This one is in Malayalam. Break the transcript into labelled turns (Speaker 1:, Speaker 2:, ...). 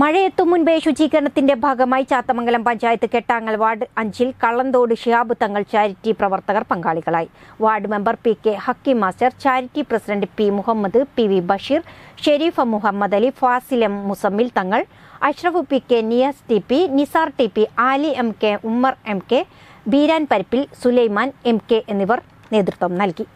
Speaker 1: മഴയെത്തും മുൻപേ ശുചീകരണത്തിന്റെ ഭാഗമായി ചാത്തമംഗലം പഞ്ചായത്ത് കെട്ടാങ്ങൽ വാർഡ് അഞ്ചിൽ കള്ളന്തോട് ഷിയാബ് തങ്ങൾ ചാരിറ്റി പ്രവർത്തകർ പങ്കാളികളായി ward member P K Hakki master charity president P Muhammad P V Basheer Shareefa Muhammad Ali Fazil M Musammil Thangal Ashraf P K Niyas T P Nisar T P Ali M K Ummer M K Beeran Parippil Sulaiman M K എന്നിവർ നേതൃത്വം നൽകി